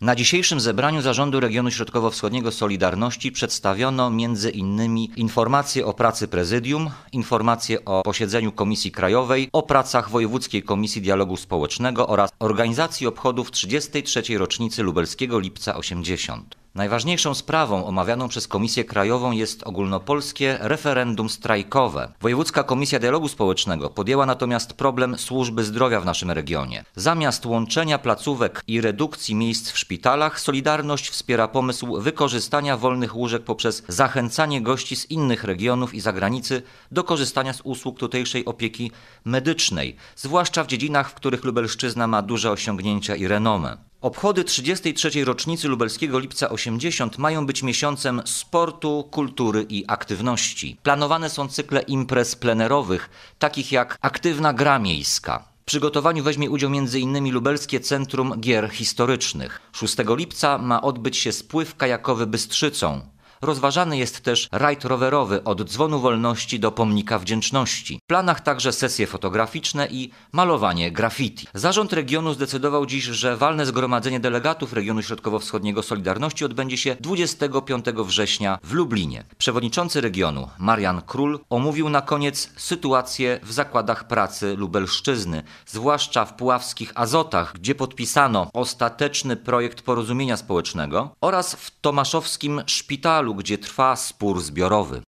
Na dzisiejszym zebraniu Zarządu Regionu Środkowo-Wschodniego Solidarności przedstawiono m.in. informacje o pracy prezydium, informacje o posiedzeniu Komisji Krajowej, o pracach Wojewódzkiej Komisji Dialogu Społecznego oraz organizacji obchodów 33. rocznicy Lubelskiego Lipca 80. Najważniejszą sprawą omawianą przez Komisję Krajową jest ogólnopolskie referendum strajkowe. Wojewódzka Komisja Dialogu Społecznego podjęła natomiast problem służby zdrowia w naszym regionie. Zamiast łączenia placówek i redukcji miejsc w szpitalach, Solidarność wspiera pomysł wykorzystania wolnych łóżek poprzez zachęcanie gości z innych regionów i zagranicy do korzystania z usług tutejszej opieki medycznej, zwłaszcza w dziedzinach, w których Lubelszczyzna ma duże osiągnięcia i renomę. Obchody 33. rocznicy lubelskiego Lipca 80 mają być miesiącem sportu, kultury i aktywności. Planowane są cykle imprez plenerowych, takich jak aktywna gra miejska. W przygotowaniu weźmie udział m.in. Lubelskie Centrum Gier Historycznych. 6 lipca ma odbyć się spływ kajakowy Bystrzycą. Rozważany jest też rajd rowerowy od Dzwonu Wolności do Pomnika Wdzięczności. W planach także sesje fotograficzne i malowanie graffiti. Zarząd regionu zdecydował dziś, że walne zgromadzenie delegatów regionu środkowo-wschodniego Solidarności odbędzie się 25 września w Lublinie. Przewodniczący regionu Marian Król omówił na koniec sytuację w zakładach pracy Lubelszczyzny, zwłaszcza w puławskich Azotach, gdzie podpisano ostateczny projekt porozumienia społecznego oraz w tomaszowskim szpitalu gdzie trwa spór zbiorowy.